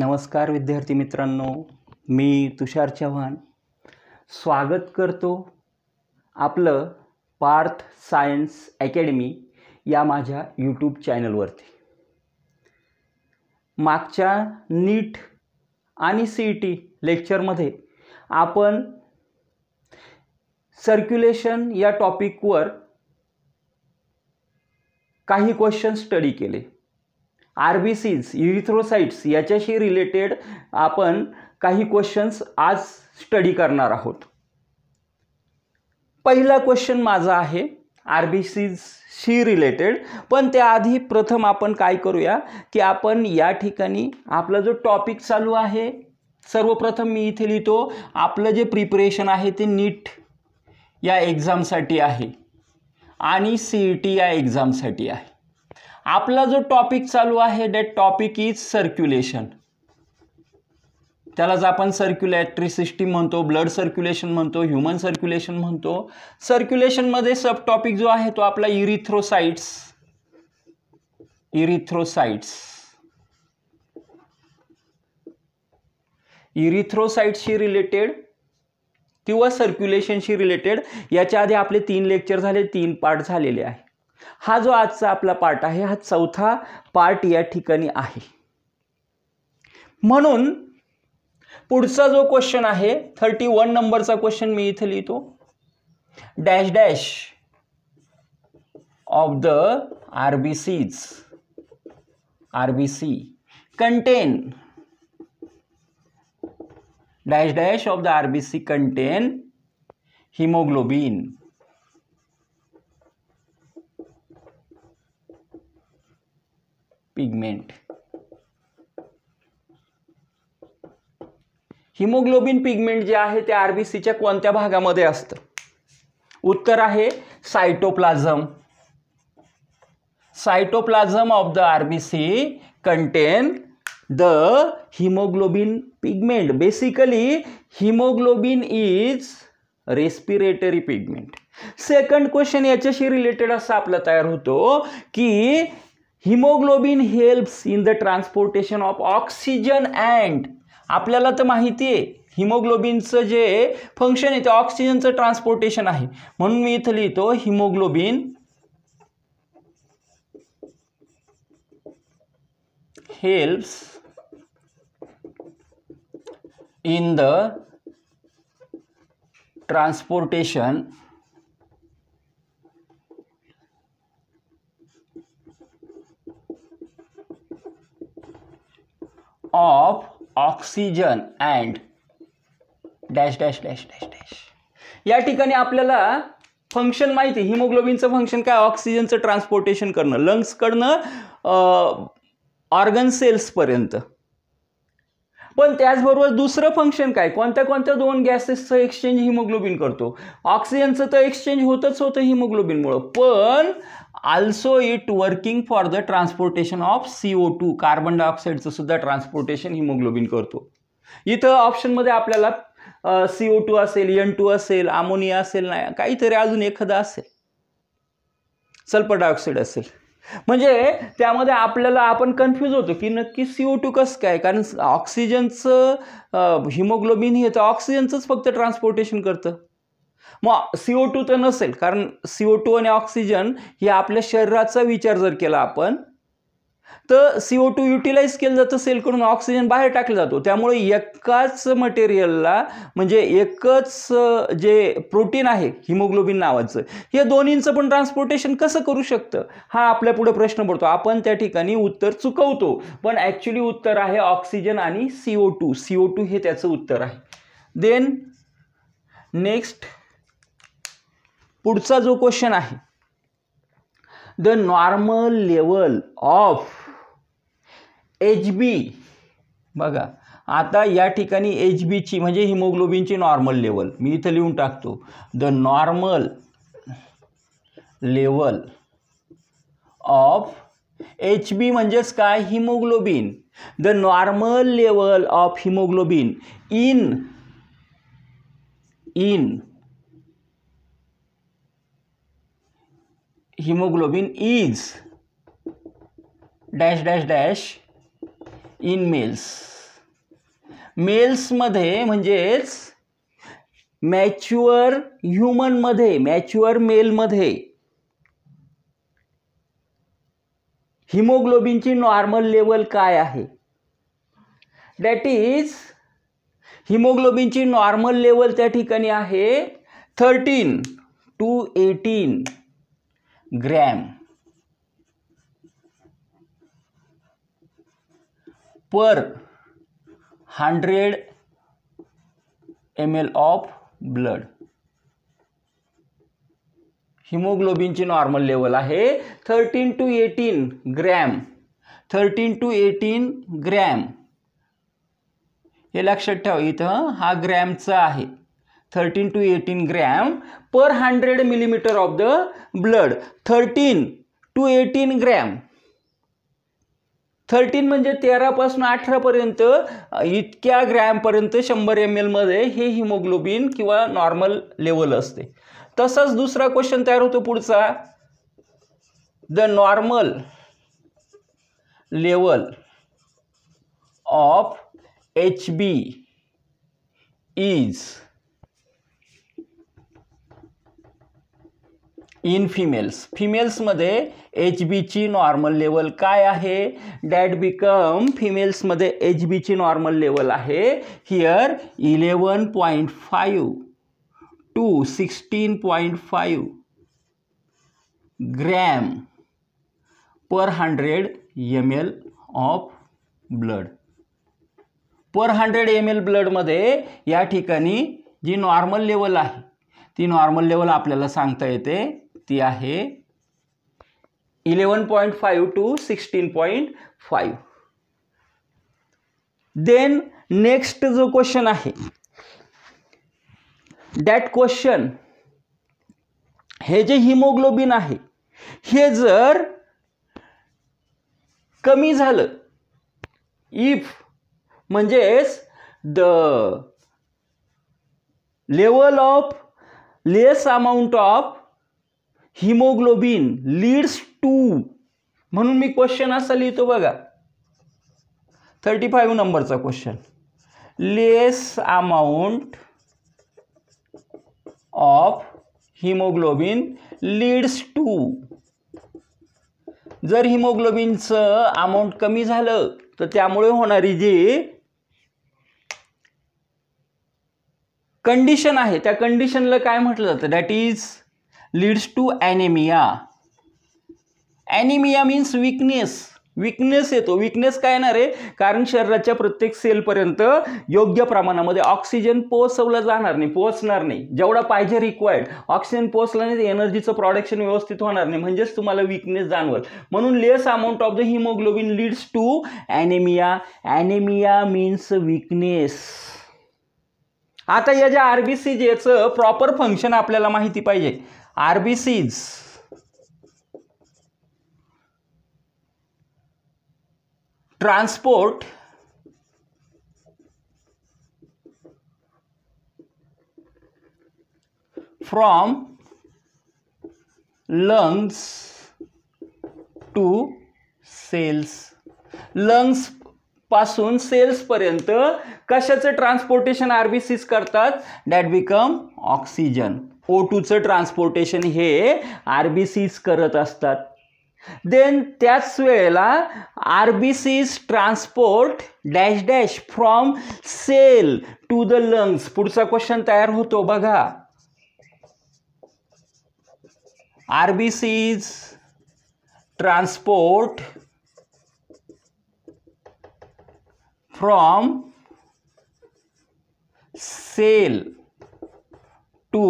नमस्कार विद्यार्थी मित्रांनो मी तुषार चव्हाण स्वागत करतो आपलं पार्थ सायन्स अकॅडमी या माझ्या यूट्यूब चॅनलवरती मागच्या नीट आणि सी ई टी लेक्चरमध्ये आपण सर्क्युलेशन या टॉपिकवर काही क्वेश्चन स्टडी केले आर बी सीज युरिथ्रोसाइट्स याच्याशी रिलेटेड आपण काही क्वेश्चन्स आज स्टडी करणार आहोत पहिला क्वेश्चन माझा आहे आर बी सीजशी रिलेटेड पण त्याआधी प्रथम आपण काय करूया की आपण या ठिकाणी आपला जो टॉपिक चालू आहे सर्वप्रथम मी इथे लिहितो आपलं जे प्रिपरेशन आहे ते नीट या एक्झामसाठी आहे आणि सी ई टी या एक्झामसाठी आहे आपला जो टॉपिक चालू आहे दॅट टॉपिक इज सर्क्युलेशन त्यालाच आपण सर्क्युलेटरी सिस्टीम म्हणतो ब्लड सर्क्युलेशन म्हणतो ह्युमन सर्क्युलेशन म्हणतो सर्क्युलेशनमध्ये सब टॉपिक जो आहे तो आपला इरिथ्रोसाइट्स इरिथ्रोसाइट्स इरिथ्रोसाइट्सशी रिलेटेड किंवा सर्क्युलेशनशी रिलेटेड याच्या आधी आपले तीन लेक्चर झाले तीन पार्ट झालेले आहे हा जो आजचा आपला पार्ट आहे हा चौथा पार्ट या ठिकाणी आहे म्हणून पुढचा जो क्वेश्चन आहे थर्टी वन नंबरचा क्वेश्चन मी इथे लिहितो dash dash of the R B contain dash dash of the R contain haemoglobin pigment haemoglobin pigment जे आहे ते आरबीसीच्या कोणत्या भागामध्ये असतं उत्तर आहे cytoplasm cytoplasm of the RBC contain the haemoglobin pigment basically haemoglobin is respiratory pigment second question याच्याशी रिलेटेड असा आपला तयार होतो की haemoglobin helps in the transportation of oxygen and आपल्याला तर माहिती आहे हिमोग्लोबिनचं जे फंक्शन आहे ते ऑक्सिजनचं ट्रान्सपोर्टेशन आहे म्हणून मी इथं लिहितो haemoglobin helps in the transportation of oxygen and dash dash dash dash dash या ठिकाणी आपल्याला फंक्शन माहिती आहे हिमोग्लोबिनचं फंक्शन काय ऑक्सिजनचं ट्रान्सपोर्टेशन करणं लंग्सकडनं ऑर्गन सेल्सपर्यंत पण त्याचबरोबर दुसरं फंक्शन काय कोणत्या कोणत्या दोन गॅसेसचं एक्सचेंज हिमोग्लोबिन करतो ऑक्सिजनचं तर एक्सचेंज होतच होतं हिमोग्लोबिनमुळं पण also it working for the transportation of C O two carbon डायऑक्साईडचं सुद्धा ट्रान्सपोर्टेशन हिमोग्लोबिन करतो इथं ऑप्शनमध्ये आपल्याला सी ओ टू असेल एन टू असेल अमोनिया असेल नाही काहीतरी अजून एखादा असेल सल्फर डायऑक्साईड असेल म्हणजे त्यामध्ये आपल्याला आपण कन्फ्यूज होतो की नक्की सी टू कसं काय कारण ऑक्सिजनचं हिमोग्लोबिन हे तर ऑक्सिजनचंच फक्त ट्रान्सपोर्टेशन करतं मग सी टू तर नसेल कारण सी टू आणि ऑक्सिजन हे आपल्या शरीराचा विचार जर केला आपण तर सी ओ टू युटिलाइज केलं जातं करून ऑक्सिजन बाहेर टाकला जातो त्यामुळे एकाच मटेरियलला म्हणजे एकच जे प्रोटीन आहे हिमोग्लोबिन नावाचं हे दोन्हींचं पण ट्रान्सपोर्टेशन कसं करू शकतं हा आपल्या पुढे प्रश्न पडतो आपण त्या ठिकाणी उत्तर चुकवतो पण ॲक्च्युली उत्तर आहे ऑक्सिजन आणि C O two C O two हे त्याचं उत्तर आहे देन नेक्स्ट पुढचा जो क्वेश्चन आहे the normal level of H B बघा आता या ठिकाणी एच बीची म्हणजे हिमोग्लोबिनची नॉर्मल लेवल मी इथं लिहून टाकतो the normal level of H B म्हणजेच काय haemoglobin the normal level of haemoglobin in in haemoglobin is dash dash dash in males मेल्समध्ये म्हणजेच मॅच्युअर ह्युमनमध्ये मॅच्युअर मेलमध्ये हिमोग्लोबिनची नॉर्मल लेवल काय आहे डॅट इज हिमोग्लोबिनची नॉर्मल लेवल त्या ठिकाणी आहे thirteen to eighteen gram per hundred M L of blood हिमोग्लोबिनची नॉर्मल लेवल आहे thirteen to eighteen gram thirteen to eighteen gram हे लक्षात ठेवा इथं हा ग्रॅमचा आहे thirteen to eighteen gram per hundred millimetre of the blood thirteen to eighteen gram thirteen म्हणजे तेरापासून अठरापर्यंत इतक्या ग्रॅमपर्यंत शंभर एम एलमध्ये हे हिमोग्लोबिन किंवा नॉर्मल लेवल असते तसंच दुसरा क्वेश्चन तयार होतो पुढचा the normal level of H B is in females फिमेल्समध्ये एच बीची नॉर्मल लेवल काय आहे डॅट बिकम फिमेल्समध्ये एच बीची नॉर्मल लेवल आहे here eleven point five to sixteen point five gram per hundred M L of blood per hundred M L ब्लडमध्ये या ठिकाणी जी नॉर्मल लेवल आहे ती नॉर्मल लेवल आपल्याला सांगता येते ती आहे eleven point five to sixteen point five then next जो क्वेश्चन आहे दॅट क्वेश्चन हे जे हिमोग्लोबिन आहे हे जर कमी झालं इफ म्हणजेच the level of less amount of haemoglobin leads to म्हणून मी क्वेश्चन असा लिहितो बघा थर्टी फाईव्ह नंबरचा question less amount of haemoglobin leads to जर हिमोग्लोबिनचं अमाऊंट कमी झालं तर त्यामुळे होणारी जी कंडिशन आहे त्या कंडिशनला काय म्हटलं जातं that is leads to anemia anaemia means weakness weakness येतो विकनेस काय येणार आहे कारण शरीराच्या प्रत्येक सेलपर्यंत योग्य प्रमाणामध्ये ऑक्सिजन पोहोचवलं जाणार नाही पोचणार नाही जेवढा पाहिजे रिक्वायर्ड ऑक्सिजन पोचला नाही एनर्जीचं प्रॉडक्शन व्यवस्थित होणार नाही म्हणजेच तुम्हाला विकनेस जाणवल म्हणून less amount of the haemoglobin leads to anaemia anaemia means weakness आता या ज्या आर जेचं प्रॉपर फंक्शन आपल्याला माहिती पाहिजे RBCs transport from lungs to cells lungs पासून सेल्स पर्यंत कशाचं ट्रान्सपोर्टेशन आरबीसीज करतात दॅट बिकम ऑक्सिजन ओ टूचं ट्रान्सपोर्टेशन हे आर बी सीज करत असतात देन त्याच वेळेला R B Cs transport dash dash from cell to the lungs पुढचा क्वेश्चन तयार होतो बघा R B Cs transport from cell to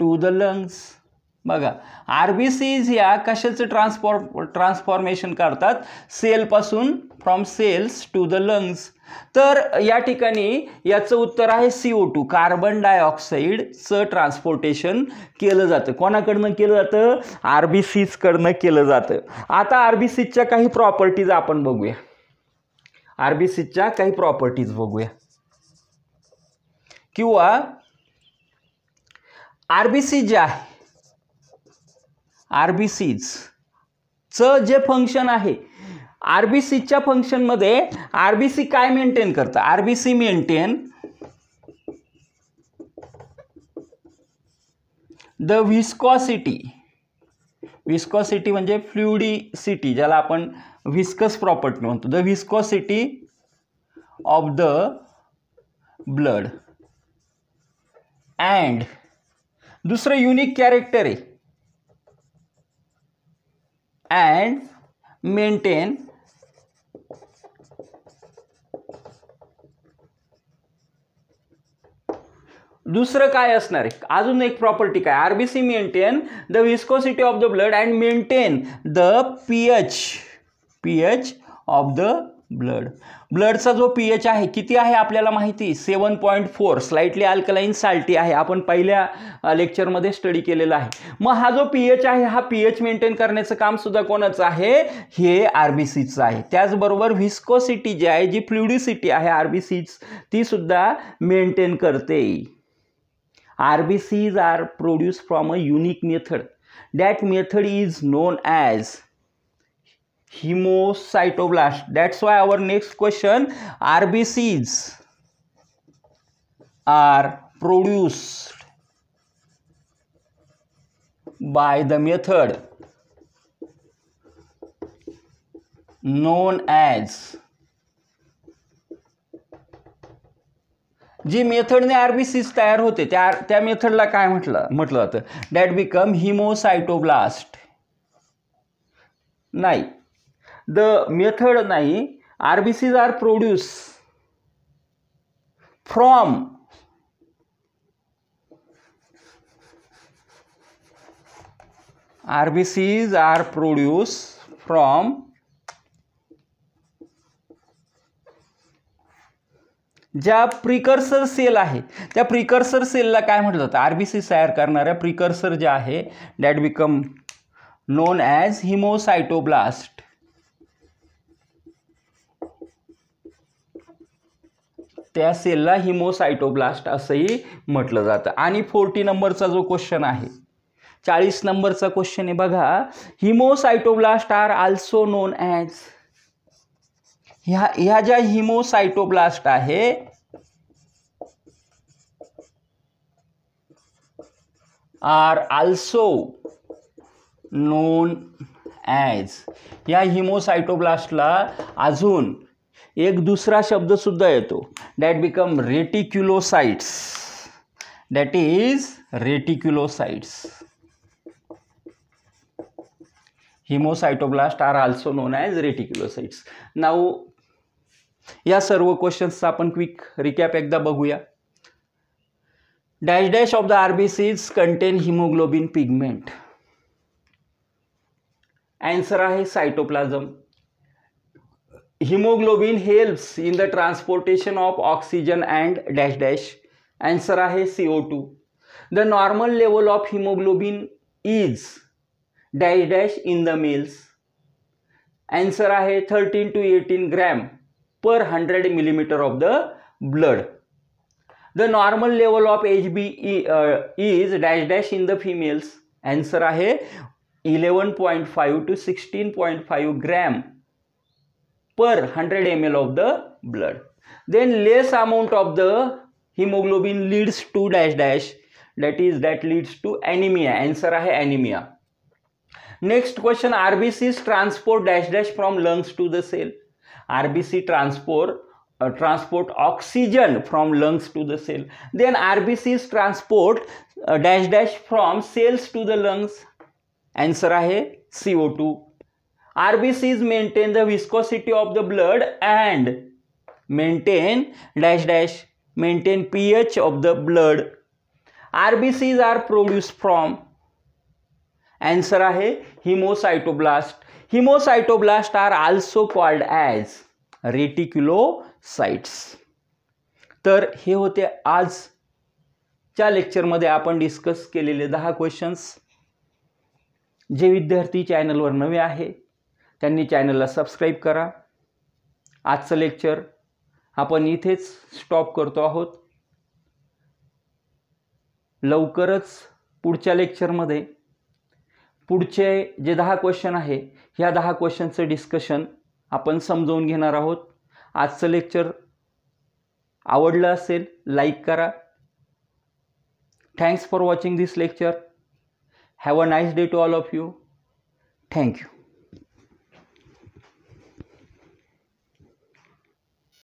to the lungs बघा आर बी सीज या कशाचं ट्रान्सफॉर्म ट्रान्सफॉर्मेशन करतात सेलपासून from cells to the lungs तर या ठिकाणी याचं उत्तर आहे सी ओ टू कार्बन डायऑक्साईडचं ट्रान्सपोर्टेशन केलं जातं कोणाकडनं केलं जातं आर बी सीजकडनं केलं जातं आता आर बी सीजच्या काही प्रॉपर्टीज आपण बघूया आर बी सीजच्या काही प्रॉपर्टीज बघूया किंवा आर बी सी जे आहे आर बी जे फंक्शन आहे आर बी फंक्शन फंक्शनमध्ये आर बी सी काय मेंटेन करतं R B C maintain the viscosity city म्हणजे सिटी ज्याला आपण विस्कस प्रॉपर्टी म्हणतो the city of the blood and दुसरं यूनिक कैरेक्टर है एंड मेंटेन दूसर का अजु एक प्रॉपर्टी का RBC maintain the viscosity of the blood and maintain the pH H of the blood ब्लडचा जो पी एच आहे किती आहे आपल्याला माहिती सेवन point four slightly alkaline salty आहे आपण पहिल्या लेक्चरमध्ये स्टडी केलेला आहे मग हा जो पी एच आहे हा पी एच मेंटेन करण्याचं काम सुद्धा कोणाचं आहे हे आर बी सीचं आहे त्याचबरोबर व्हिस्कोसिटी जी आहे जी फ्लुडिसिटी आहे आर बी सीच ती सुद्धा मेंटेन करते R B Cs are produce from a unique method that method is known as haemocytoblast that's why our next question RBCs are produce by the method known as जी मेथडने आरबीसीज तयार होते त्या मेथडला काय म्हटलं म्हटलं होतं दॅट बिकम हिमोसायटोब्लास्ट नाही द मेथड नाही R B Cs are produce from R B Cs are produce from ज्या प्रिकर्सर सेल आहे त्या प्रिकर्सर सेलला काय म्हटलं जातं आर बी सी तयार करणाऱ्या प्रिकर्सर जे आहे that become known as haemocytoblast त्या सेलला हिमोसायटोब्लास्ट असंही म्हटलं जातं आणि फोर्टी नंबरचा जो क्वेश्चन आहे चाळीस नंबरचा क्वेश्चन आहे बघा haemocytoblast are also known as ह्या ह्या ज्या हिमोसायटोब्लास्ट आहे आर आल्सो नोन ॲज या हिमोसायटोब्लास्टला अजून एक दुसरा शब्दसुद्धा येतो that become reticulocytes that is reticulocytes haemocytoblast are also known as reticulocytes now या सर्व क्वेश्चन्सचा आपण क्विक रिकॅप एकदा बघूया dash dash of the RBCs contain haemoglobin pigment answer आहे cytoplasm haemoglobin helps in the transportation of oxygen and dash dash answer आहे C O two the normal level of haemoglobin is dash dash in the males answer आहे thirteen to eighteen gram per hundred millimetre of the blood the normal level of H B is dash dash in the females answer आहे eleven point five to sixteen point five gram per 100 ml of the blood. Then less amount of the hemoglobin leads to dash dash that is that leads to anemia. Answer है anemia. Next question RBCs transport dash dash from lungs to the cell. RBC transport uh, transport oxygen from lungs to the cell. Then RBCs transport uh, dash dash from cells to the lungs. Answer है CO2. RBCs maintain the viscosity of the blood and maintain dash dash maintain pH of the blood. RBCs are produced from answer आहे Hemocytoblast. Hemocytoblast are also called as reticulocytes. तर हे होते आजच्या लेक्चरमध्ये आपण discuss केलेले दहा क्वेश्चन्स जे विद्यार्थी चॅनलवर नवे आहे त्यांनी चॅनलला सबस्क्राईब करा आजचं लेक्चर आपण इथेच स्टॉप करतो आहोत लवकरच पुढच्या लेक्चरमध्ये पुढचे जे दहा क्वेश्चन आहे ह्या दहा क्वेश्चनचं डिस्कशन आपण समजवून घेणार आहोत आजचं लेक्चर आवडलं असेल लाईक करा thanks for watching this lecture have a nice day to all of you thank you